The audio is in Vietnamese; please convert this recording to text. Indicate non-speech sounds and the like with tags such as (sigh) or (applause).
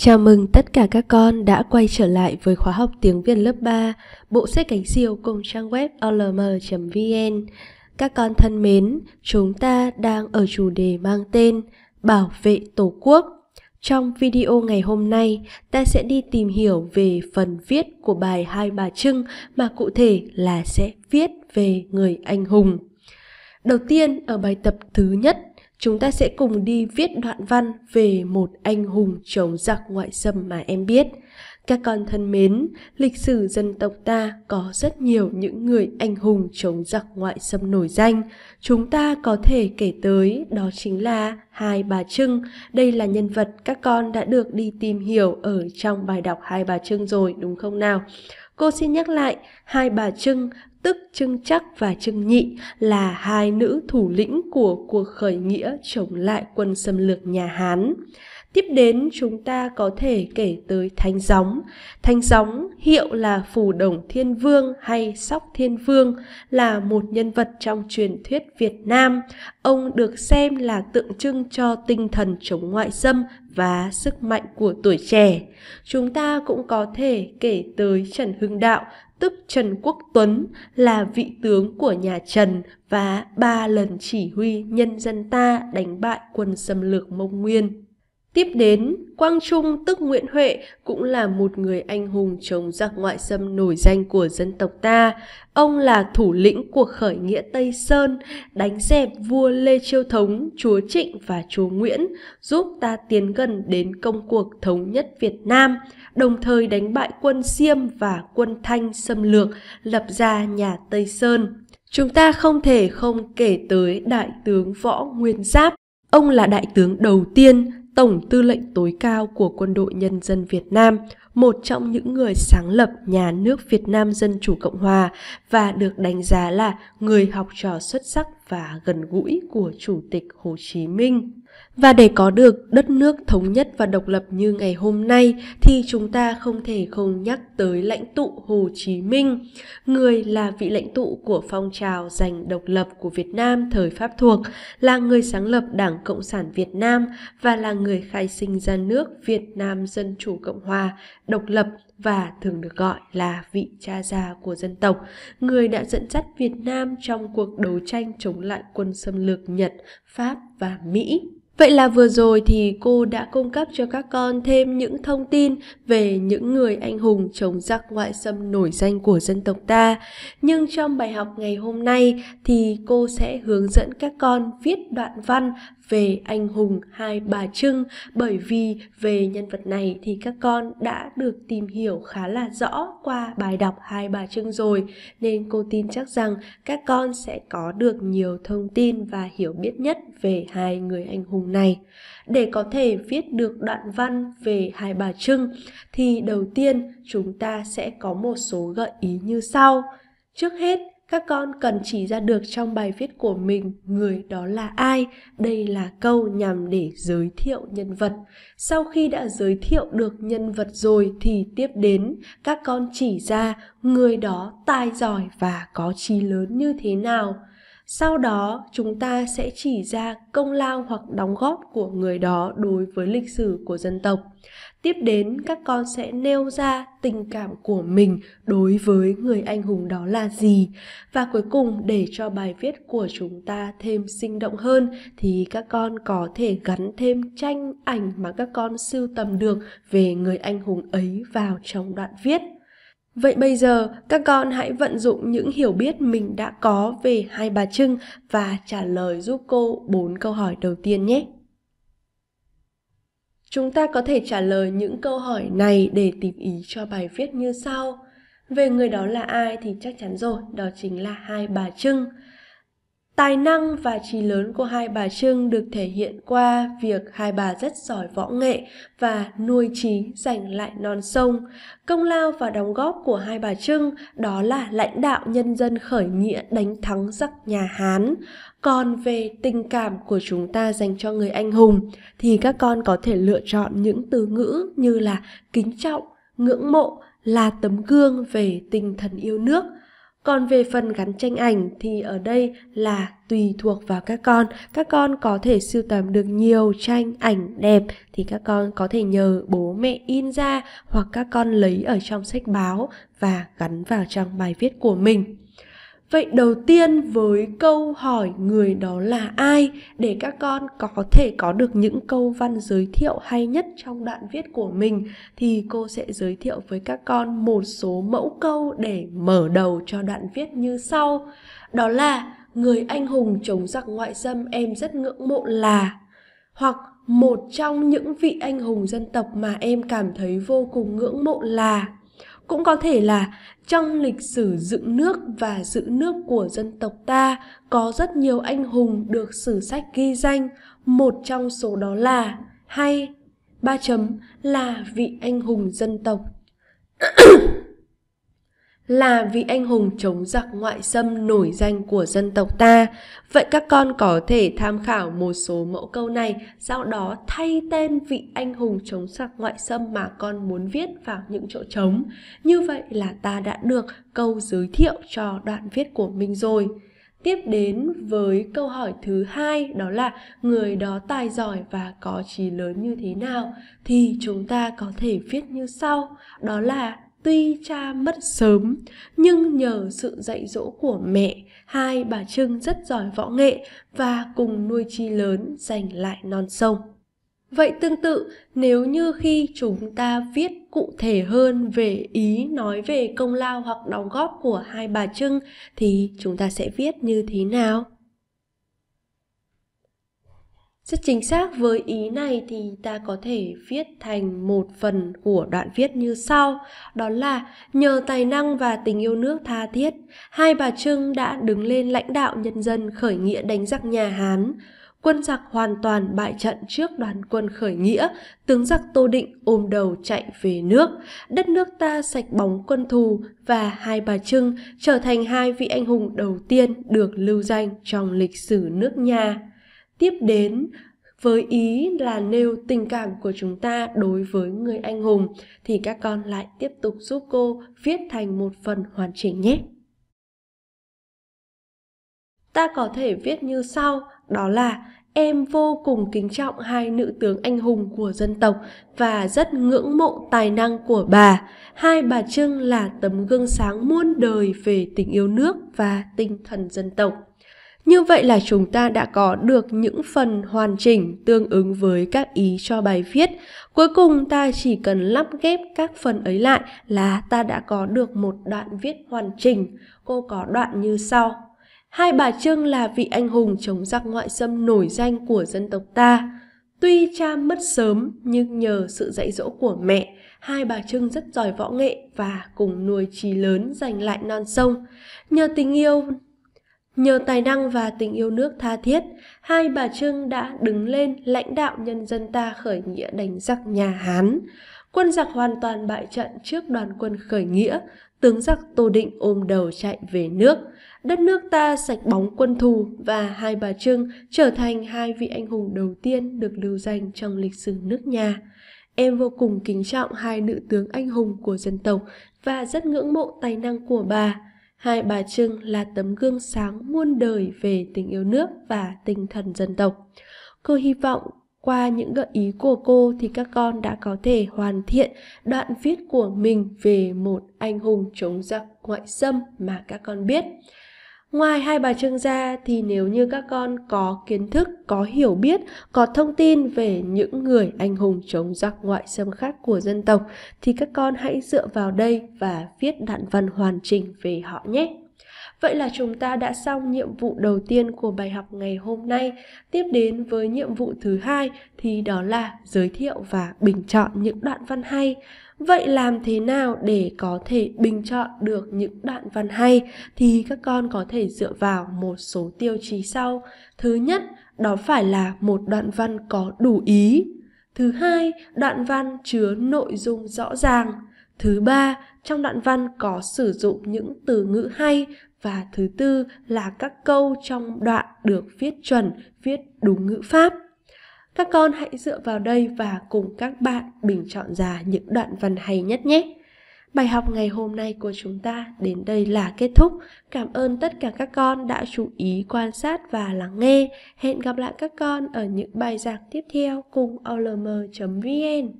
Chào mừng tất cả các con đã quay trở lại với khóa học tiếng Việt lớp 3, bộ sách cánh diều cùng trang web olm.vn. Các con thân mến, chúng ta đang ở chủ đề mang tên Bảo vệ Tổ quốc. Trong video ngày hôm nay, ta sẽ đi tìm hiểu về phần viết của bài Hai Bà Trưng mà cụ thể là sẽ viết về người anh hùng. Đầu tiên, ở bài tập thứ nhất, chúng ta sẽ cùng đi viết đoạn văn về một anh hùng chống giặc ngoại xâm mà em biết. Các con thân mến, lịch sử dân tộc ta có rất nhiều những người anh hùng chống giặc ngoại xâm nổi danh. Chúng ta có thể kể tới đó chính là Hai Bà Trưng. Đây là nhân vật các con đã được đi tìm hiểu ở trong bài đọc Hai Bà Trưng rồi đúng không nào? Cô xin nhắc lại, Hai Bà Trưng tức Trưng Chắc và Trưng Nhị là hai nữ thủ lĩnh của cuộc khởi nghĩa chống lại quân xâm lược nhà Hán. Tiếp đến chúng ta có thể kể tới Thanh Gióng. Thanh Gióng hiệu là Phù Đồng Thiên Vương hay Sóc Thiên Vương là một nhân vật trong truyền thuyết Việt Nam. Ông được xem là tượng trưng cho tinh thần chống ngoại xâm và sức mạnh của tuổi trẻ. Chúng ta cũng có thể kể tới Trần Hưng Đạo tức Trần Quốc Tuấn là vị tướng của nhà Trần và ba lần chỉ huy nhân dân ta đánh bại quân xâm lược Mông Nguyên. Tiếp đến, Quang Trung tức Nguyễn Huệ cũng là một người anh hùng chống giặc ngoại xâm nổi danh của dân tộc ta. Ông là thủ lĩnh cuộc khởi nghĩa Tây Sơn, đánh dẹp vua Lê Chiêu Thống, chúa Trịnh và chúa Nguyễn, giúp ta tiến gần đến công cuộc thống nhất Việt Nam, đồng thời đánh bại quân xiêm và quân Thanh xâm lược, lập ra nhà Tây Sơn. Chúng ta không thể không kể tới Đại tướng Võ Nguyên Giáp Ông là đại tướng đầu tiên Tổng Tư lệnh tối cao của Quân đội Nhân dân Việt Nam, một trong những người sáng lập nhà nước Việt Nam Dân Chủ Cộng Hòa và được đánh giá là người học trò xuất sắc và gần gũi của Chủ tịch Hồ Chí Minh. Và để có được đất nước thống nhất và độc lập như ngày hôm nay thì chúng ta không thể không nhắc tới lãnh tụ Hồ Chí Minh, người là vị lãnh tụ của phong trào giành độc lập của Việt Nam thời Pháp thuộc, là người sáng lập Đảng Cộng sản Việt Nam và là người khai sinh ra nước Việt Nam Dân Chủ Cộng Hòa độc lập và thường được gọi là vị cha già của dân tộc, người đã dẫn dắt Việt Nam trong cuộc đấu tranh chống lại quân xâm lược Nhật, Pháp và Mỹ. Vậy là vừa rồi thì cô đã cung cấp cho các con thêm những thông tin về những người anh hùng chống giặc ngoại xâm nổi danh của dân tộc ta. Nhưng trong bài học ngày hôm nay thì cô sẽ hướng dẫn các con viết đoạn văn về anh hùng hai bà trưng bởi vì về nhân vật này thì các con đã được tìm hiểu khá là rõ qua bài đọc hai bà trưng rồi nên cô tin chắc rằng các con sẽ có được nhiều thông tin và hiểu biết nhất về hai người anh hùng này để có thể viết được đoạn văn về hai bà trưng thì đầu tiên chúng ta sẽ có một số gợi ý như sau trước hết các con cần chỉ ra được trong bài viết của mình người đó là ai đây là câu nhằm để giới thiệu nhân vật sau khi đã giới thiệu được nhân vật rồi thì tiếp đến các con chỉ ra người đó tài giỏi và có trí lớn như thế nào sau đó chúng ta sẽ chỉ ra công lao hoặc đóng góp của người đó đối với lịch sử của dân tộc tiếp đến các con sẽ nêu ra tình cảm của mình đối với người anh hùng đó là gì và cuối cùng để cho bài viết của chúng ta thêm sinh động hơn thì các con có thể gắn thêm tranh ảnh mà các con sưu tầm được về người anh hùng ấy vào trong đoạn viết Vậy bây giờ, các con hãy vận dụng những hiểu biết mình đã có về hai bà Trưng và trả lời giúp cô bốn câu hỏi đầu tiên nhé. Chúng ta có thể trả lời những câu hỏi này để tìm ý cho bài viết như sau. Về người đó là ai thì chắc chắn rồi, đó chính là hai bà Trưng. Tài năng và trí lớn của hai bà Trưng được thể hiện qua việc hai bà rất giỏi võ nghệ và nuôi trí giành lại non sông. Công lao và đóng góp của hai bà Trưng đó là lãnh đạo nhân dân khởi nghĩa đánh thắng giặc nhà Hán. Còn về tình cảm của chúng ta dành cho người anh hùng thì các con có thể lựa chọn những từ ngữ như là kính trọng, ngưỡng mộ là tấm gương về tinh thần yêu nước – còn về phần gắn tranh ảnh thì ở đây là tùy thuộc vào các con. Các con có thể sưu tầm được nhiều tranh ảnh đẹp thì các con có thể nhờ bố mẹ in ra hoặc các con lấy ở trong sách báo và gắn vào trong bài viết của mình vậy đầu tiên với câu hỏi người đó là ai để các con có thể có được những câu văn giới thiệu hay nhất trong đoạn viết của mình thì cô sẽ giới thiệu với các con một số mẫu câu để mở đầu cho đoạn viết như sau đó là người anh hùng chống giặc ngoại xâm em rất ngưỡng mộ là hoặc một trong những vị anh hùng dân tộc mà em cảm thấy vô cùng ngưỡng mộ là cũng có thể là trong lịch sử dựng nước và giữ nước của dân tộc ta có rất nhiều anh hùng được sử sách ghi danh một trong số đó là hay ba chấm là vị anh hùng dân tộc (clears throat) là vị anh hùng chống giặc ngoại xâm nổi danh của dân tộc ta. Vậy các con có thể tham khảo một số mẫu câu này, sau đó thay tên vị anh hùng chống giặc ngoại xâm mà con muốn viết vào những chỗ trống. Như vậy là ta đã được câu giới thiệu cho đoạn viết của mình rồi. Tiếp đến với câu hỏi thứ hai đó là người đó tài giỏi và có trí lớn như thế nào thì chúng ta có thể viết như sau, đó là Tuy cha mất sớm, nhưng nhờ sự dạy dỗ của mẹ, hai bà Trưng rất giỏi võ nghệ và cùng nuôi chi lớn giành lại non sông. Vậy tương tự, nếu như khi chúng ta viết cụ thể hơn về ý nói về công lao hoặc đóng góp của hai bà Trưng thì chúng ta sẽ viết như thế nào? Rất chính xác với ý này thì ta có thể viết thành một phần của đoạn viết như sau, đó là nhờ tài năng và tình yêu nước tha thiết, hai bà Trưng đã đứng lên lãnh đạo nhân dân khởi nghĩa đánh giặc nhà Hán. Quân giặc hoàn toàn bại trận trước đoàn quân khởi nghĩa, tướng giặc Tô Định ôm đầu chạy về nước. Đất nước ta sạch bóng quân thù và hai bà Trưng trở thành hai vị anh hùng đầu tiên được lưu danh trong lịch sử nước nhà tiếp đến với ý là nêu tình cảm của chúng ta đối với người anh hùng thì các con lại tiếp tục giúp cô viết thành một phần hoàn chỉnh nhé ta có thể viết như sau đó là em vô cùng kính trọng hai nữ tướng anh hùng của dân tộc và rất ngưỡng mộ tài năng của bà hai bà trưng là tấm gương sáng muôn đời về tình yêu nước và tinh thần dân tộc như vậy là chúng ta đã có được những phần hoàn chỉnh tương ứng với các ý cho bài viết. Cuối cùng ta chỉ cần lắp ghép các phần ấy lại là ta đã có được một đoạn viết hoàn chỉnh. Cô có đoạn như sau. Hai bà Trưng là vị anh hùng chống giặc ngoại xâm nổi danh của dân tộc ta. Tuy cha mất sớm nhưng nhờ sự dạy dỗ của mẹ, hai bà Trưng rất giỏi võ nghệ và cùng nuôi trí lớn giành lại non sông. Nhờ tình yêu Nhờ tài năng và tình yêu nước tha thiết, hai bà Trưng đã đứng lên lãnh đạo nhân dân ta khởi nghĩa đánh giặc nhà Hán. Quân giặc hoàn toàn bại trận trước đoàn quân khởi nghĩa, tướng giặc Tô Định ôm đầu chạy về nước. Đất nước ta sạch bóng quân thù và hai bà Trưng trở thành hai vị anh hùng đầu tiên được lưu danh trong lịch sử nước nhà. Em vô cùng kính trọng hai nữ tướng anh hùng của dân tộc và rất ngưỡng mộ tài năng của bà Hai Bà Trưng là tấm gương sáng muôn đời về tình yêu nước và tinh thần dân tộc. Cô hy vọng qua những gợi ý của cô thì các con đã có thể hoàn thiện đoạn viết của mình về một anh hùng chống giặc ngoại xâm mà các con biết ngoài hai bà trưng ra thì nếu như các con có kiến thức có hiểu biết có thông tin về những người anh hùng chống giặc ngoại xâm khác của dân tộc thì các con hãy dựa vào đây và viết đạn văn hoàn chỉnh về họ nhé Vậy là chúng ta đã xong nhiệm vụ đầu tiên của bài học ngày hôm nay. Tiếp đến với nhiệm vụ thứ hai thì đó là giới thiệu và bình chọn những đoạn văn hay vậy làm thế nào để có thể bình chọn được những đoạn văn hay thì các con có thể dựa vào một số tiêu chí sau thứ nhất đó phải là một đoạn văn có đủ ý thứ hai đoạn văn chứa nội dung rõ ràng thứ ba trong đoạn văn có sử dụng những từ ngữ hay và thứ tư là các câu trong đoạn được viết chuẩn viết đúng ngữ pháp các con hãy dựa vào đây và cùng các bạn bình chọn ra những đoạn văn hay nhất nhé. Bài học ngày hôm nay của chúng ta đến đây là kết thúc. Cảm ơn tất cả các con đã chú ý quan sát và lắng nghe. Hẹn gặp lại các con ở những bài giảng tiếp theo cùng olm.vn.